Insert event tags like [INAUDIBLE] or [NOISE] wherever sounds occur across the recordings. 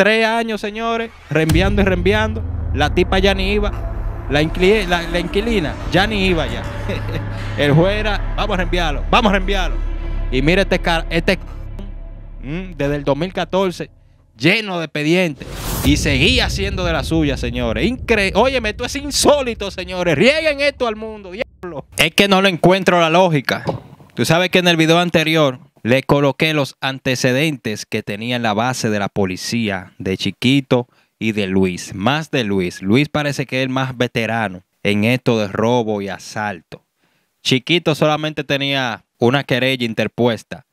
Tres años, señores, reenviando y reenviando. La tipa ya ni iba. La, inquilina ya ni iba ya. [LAUGHS] el juez era, vamos a reenviarlo, vamos a reenviarlo. Y mire este, este mm, desde el 2014, lleno de pedientes. Y seguía haciendo de la suya, señores. Óyeme, esto es insólito, señores. Rieguen esto al mundo, diablo. Es que no lo encuentro la lógica. Tú sabes que en el video anterior le coloqué los antecedentes que tenía en la base de la policía de Chiquito y de Luis. Más de Luis. Luis parece que es el más veterano en esto de robo y asalto. Chiquito solamente tenía una querella interpuesta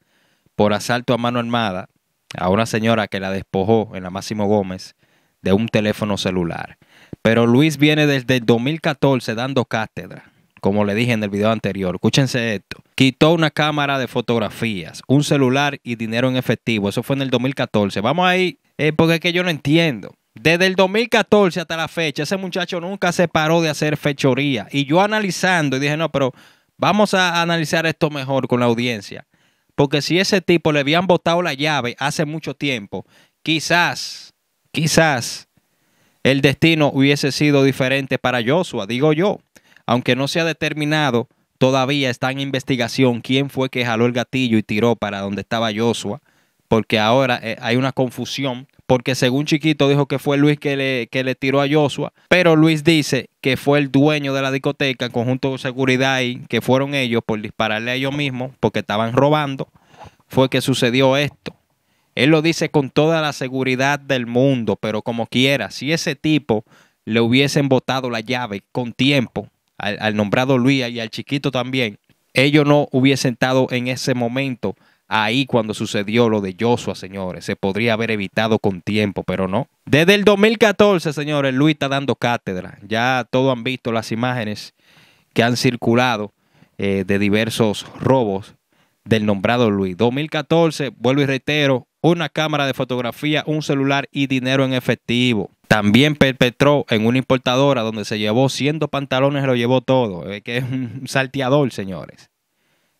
por asalto a mano armada a una señora que la despojó en la Máximo Gómez de un teléfono celular. Pero Luis viene desde el 2014 dando cátedra como le dije en el video anterior. Escúchense esto. Quitó una cámara de fotografías, un celular y dinero en efectivo. Eso fue en el 2014. Vamos ahí, eh, porque es que yo no entiendo. Desde el 2014 hasta la fecha, ese muchacho nunca se paró de hacer fechoría. Y yo analizando, y dije, no, pero vamos a analizar esto mejor con la audiencia. Porque si ese tipo le habían botado la llave hace mucho tiempo, quizás, quizás el destino hubiese sido diferente para Joshua, digo yo aunque no se ha determinado, todavía está en investigación quién fue que jaló el gatillo y tiró para donde estaba Joshua, porque ahora eh, hay una confusión, porque según Chiquito dijo que fue Luis que le, tiró a Joshua, pero Luis dice que fue el dueño de la discoteca en conjunto de seguridad y que fueron ellos por dispararle a ellos mismos porque estaban robando, fue que sucedió esto. Él lo dice con toda la seguridad del mundo, pero como quiera, si ese tipo le hubiesen botado la llave con tiempo, al, nombrado Luis y al chiquito también, ellos no hubiesen estado en ese momento ahí cuando sucedió lo de Joshua, señores. Se podría haber evitado con tiempo, pero no. Desde el 2014, señores, Luis está dando cátedra. Ya todos han visto las imágenes que han circulado eh, de diversos robos del nombrado Luis. 2014, vuelvo y reitero, una cámara de fotografía, un celular y dinero en efectivo. También perpetró en una importadora donde se llevó 100 pantalones, lo llevó todo. Es que es un salteador, señores.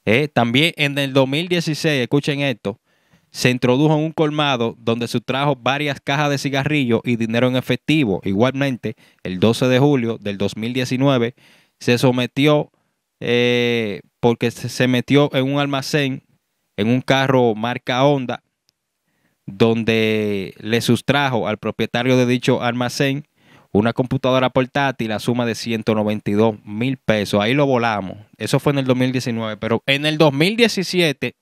Eh, también en el 2016, escuchen esto, se introdujo en un colmado donde sustrajo varias cajas de cigarrillos y dinero en efectivo. Igualmente, el 12 de julio del 2019 se sometió eh, porque se metió en un almacén, en un carro marca Honda, donde le sustrajo al propietario de dicho almacén una computadora portátil a suma de 192 mil pesos. Ahí lo volamos. Eso fue en el 2019. Pero en el 2017,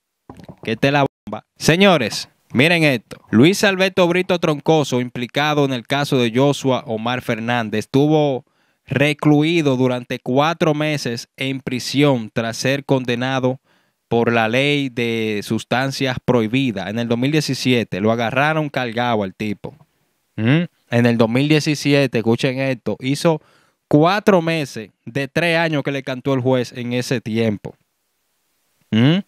que te la bomba. Señores, miren esto. Luis Alberto Brito Troncoso, implicado en el caso de Joshua Omar Fernández, estuvo recluido durante cuatro meses en prisión tras ser condenado por la ley de sustancias prohibidas. En el 2017 lo agarraron cargado al tipo. Mm. En el 2017, escuchen esto, hizo cuatro meses de tres años que le cantó el juez en ese tiempo. Mm.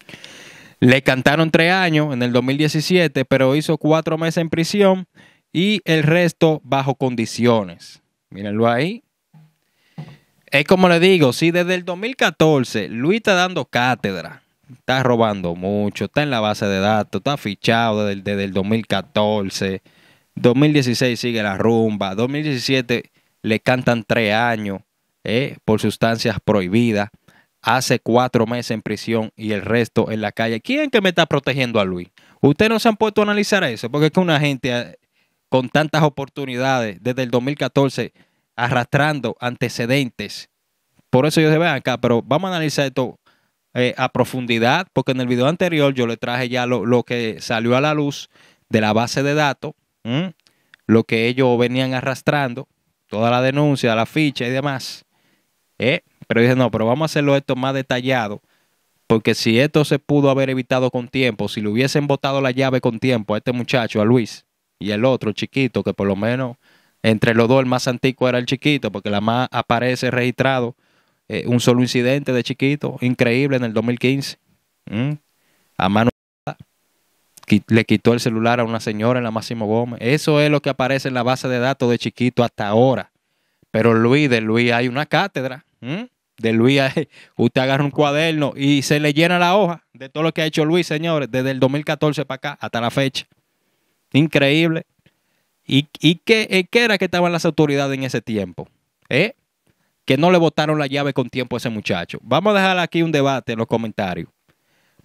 Le cantaron tres años en el 2017, pero hizo cuatro meses en prisión y el resto bajo condiciones. Mírenlo ahí. Es como le digo, si desde el 2014 Luis está dando cátedra está robando mucho, está en la base de datos, está fichado desde, el 2014, 2016 sigue la rumba, 2017 le cantan tres años eh, por sustancias prohibidas, hace cuatro meses en prisión y el resto en la calle. ¿Quién que me está protegiendo a Luis? Ustedes no se han puesto a analizar eso, porque es que una gente eh, con tantas oportunidades desde el 2014 arrastrando antecedentes. Por eso yo se ven acá, pero vamos a analizar esto eh, a profundidad, porque en el video anterior yo le traje ya lo, lo que salió a la luz de la base de datos, lo que ellos venían arrastrando, toda la denuncia, la ficha y demás. ¿eh? Pero dije, no, pero vamos a hacerlo esto más detallado, porque si esto se pudo haber evitado con tiempo, si le hubiesen botado la llave con tiempo a este muchacho, a Luis, y el otro chiquito, que por lo menos entre los dos el más antiguo era el chiquito, porque la más aparece registrado eh, un solo incidente de chiquito, increíble en el 2015, mm. a mano le quitó el celular a una señora en la Máximo Gómez. Eso es lo que aparece en la base de datos de chiquito hasta ahora. Pero Luis, de Luis hay una cátedra. Mm. De Luis, hay, [LAUGHS] usted agarra un cuaderno y se le llena la hoja de todo lo que ha hecho Luis, señores, desde el 2014 para acá hasta la fecha. Increíble. ¿Y, y qué, eh, qué, era que estaban las autoridades en ese tiempo? ¿Eh? que no le botaron la llave con tiempo a ese muchacho. Vamos a dejar aquí un debate en los comentarios.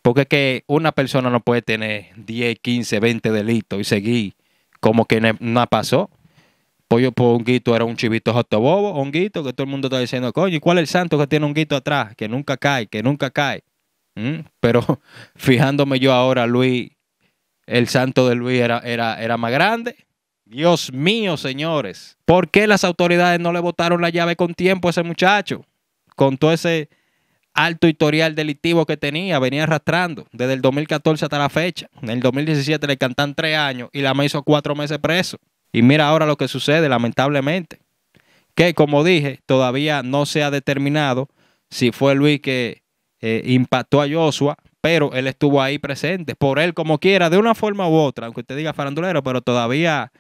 Porque es que una persona no puede tener 10, 15, 20 delitos y seguir como que nada pasó. Pollo por Honguito era un chivito jotobobo, Honguito, que todo el mundo está diciendo, coño, ¿y cuál es el santo que tiene un Honguito atrás? Que nunca cae, que nunca cae. Mm, pero [LAUGHS] fijándome yo ahora, Luis, el santo de Luis era, era, era más grande. Dios mío, señores, ¿por qué las autoridades no le botaron la llave con tiempo a ese muchacho? Con todo ese alto historial delictivo que tenía, venía arrastrando desde el 2014 hasta la fecha. En el 2017 le cantan tres años y la me hizo cuatro meses preso. Y mira ahora lo que sucede, lamentablemente. Que como dije, todavía no se ha determinado si fue Luis que eh, impactó a Joshua, pero él estuvo ahí presente. Por él, como quiera, de una forma u otra, aunque usted diga farandulero, pero todavía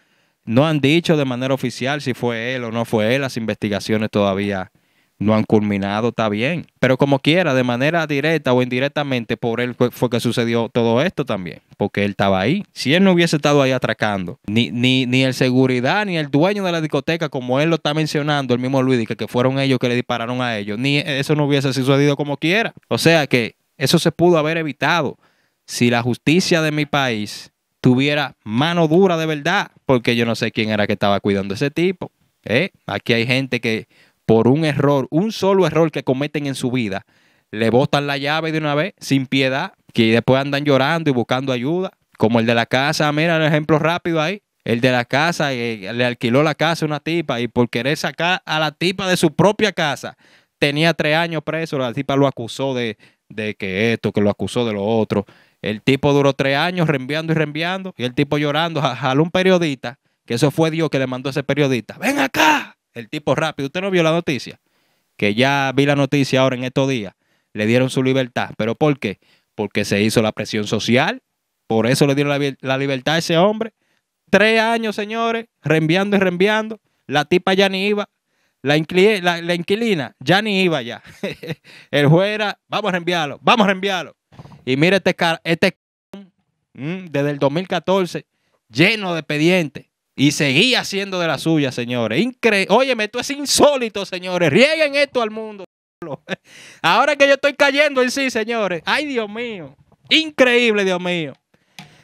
no han dicho de manera oficial si fue él o no fue él, las investigaciones todavía no han culminado, está bien. Pero como quiera, de manera directa o indirectamente, por él fue, que sucedió todo esto también, porque él estaba ahí. Si él no hubiese estado ahí atracando, ni, ni, ni el seguridad, ni el dueño de la discoteca, como él lo está mencionando, el mismo Luis, que, que fueron ellos que le dispararon a ellos, ni eso no hubiese sucedido como quiera. O sea que eso se pudo haber evitado si la justicia de mi país tuviera mano dura de verdad, porque yo no sé quién era que estaba cuidando a ese tipo. ¿eh? Aquí hay gente que por un error, un solo error que cometen en su vida, le botan la llave de una vez sin piedad, que después andan llorando y buscando ayuda, como el de la casa, mira el ejemplo rápido ahí, el de la casa eh, le alquiló la casa a una tipa y por querer sacar a la tipa de su propia casa, tenía tres años preso, la tipa lo acusó de, de que esto, que lo acusó de lo otro. El tipo duró tres años reenviando y reenviando y el tipo llorando, jaló un periodista, que eso fue Dios que le mandó a ese periodista, ven acá. El tipo rápido, usted no vio la noticia, que ya vi la noticia ahora en estos días, le dieron su libertad, pero ¿por qué? Porque se hizo la presión social, por eso le dieron la, libertad a ese hombre. Tres años, señores, reenviando y reenviando, la tipa ya ni iba, la, la, la, inquilina ya ni iba ya. [LAUGHS] el juez era, vamos a reenviarlo, vamos a reenviarlo. Y mire este, este mm, desde el 2014 lleno de expedientes. Y seguía siendo de la suya, señores. Óyeme, esto es insólito, señores. Rieguen esto al mundo. [LAUGHS] Ahora que yo estoy cayendo en sí, señores. Ay, Dios mío. Increíble, Dios mío.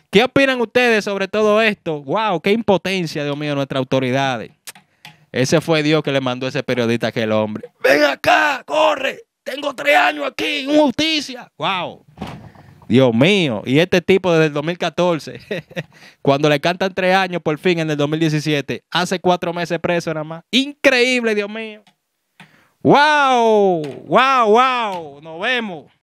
¿Qué opinan ustedes sobre todo esto? ¡Wow! ¡Qué impotencia, Dios mío, nuestras autoridades! Ese fue Dios que le mandó ese periodista aquel hombre. ¡Ven acá! ¡Corre! Tengo tres años aquí, justicia. ¡Wow! Dios mío, y este tipo desde el 2014, [LAUGHS] cuando le cantan tres años por fin en el 2017, hace cuatro meses preso nada más. Increíble, Dios mío. ¡Wow! ¡Wow, wow! Nos vemos.